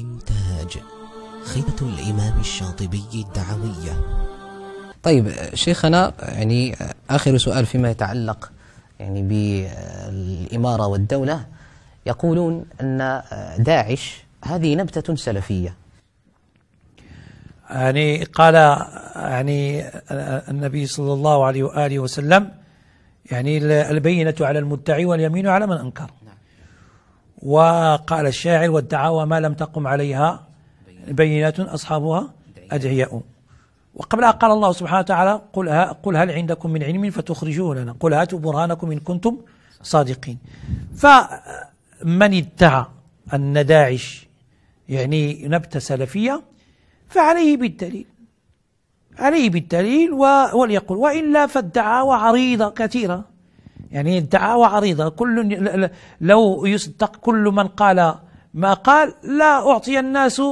إنتاج خيبة الإمام الشاطبي الدعوية طيب شيخنا يعني آخر سؤال فيما يتعلق يعني بالإمارة والدولة يقولون أن داعش هذه نبتة سلفية يعني قال يعني النبي صلى الله عليه وآله وسلم يعني البينة على المدعي واليمين على من أنكر وقال الشاعر والدعاوى ما لم تقم عليها بينات أصحابها أدعياء وقبلها قال الله سبحانه وتعالى قل, ها قل هل عندكم من علم فتخرجوه لنا قل هاتوا برهانكم إن كنتم صادقين فمن ادعى أن داعش يعني نبتة سلفية فعليه بالدليل عليه بالدليل وليقول وإلا فالدعاوى عريضة كثيرة يعني دعاوى عريضة كل لو يصدق كل من قال ما قال لا أعطي الناس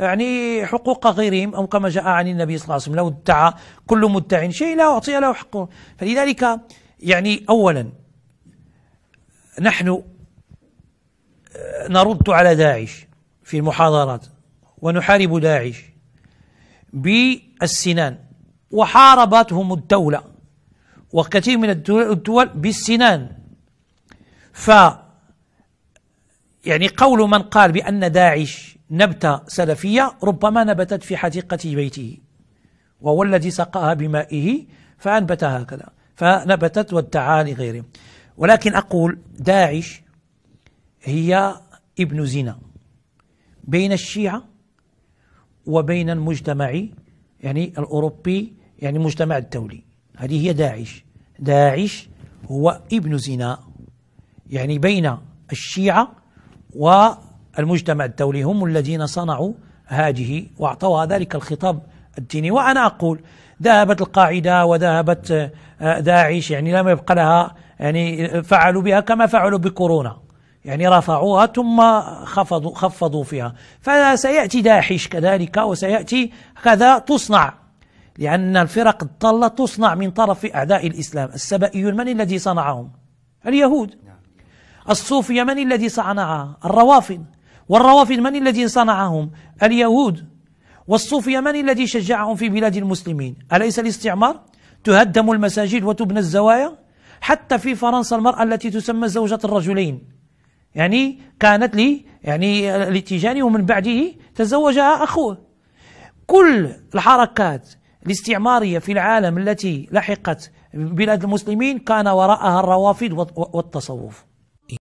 يعني حقوق غيرهم أو كما جاء عن النبي صلى الله عليه وسلم لو ادعى كل مدع شيء لا أعطي له حقه فلذلك يعني أولا نحن آه، نرد على داعش في المحاضرات ونحارب داعش بالسنان وحاربتهم الدولة وكثير من الدول بالسنان ف يعني قول من قال بأن داعش نبتة سلفية ربما نبتت في حديقة بيته وهو الذي سقاها بمائه فأنبت هكذا فنبتت وادعى لغيره ولكن أقول داعش هي ابن زنا بين الشيعة وبين المجتمع يعني الأوروبي يعني المجتمع الدولي هذه هي داعش داعش هو ابن زنا يعني بين الشيعة والمجتمع الدولي هم الذين صنعوا هذه واعطوها ذلك الخطاب الديني وأنا أقول ذهبت القاعدة وذهبت آه، داعش يعني لم يبقى لها يعني فعلوا بها كما فعلوا بكورونا يعني رفعوها ثم خفضوا خفضوا فيها فسياتي داعش كذلك وسياتي كذا تصنع لأن الفرق الضالة تصنع من طرف أعداء الإسلام السبئيون من الذي صنعهم؟ اليهود الصوفية من الذي صنعها؟ الروافض والروافض من الذي صنعهم؟ اليهود والصوفية من الذي شجعهم في بلاد المسلمين؟ أليس الاستعمار؟ تهدم المساجد وتبنى الزوايا حتى في فرنسا المرأة التي تسمى زوجة الرجلين يعني كانت لي يعني لتيجاني ومن بعده تزوجها أخوه كل الحركات الاستعمارية في العالم التي لحقت بلاد المسلمين كان وراءها الروافد والتصوف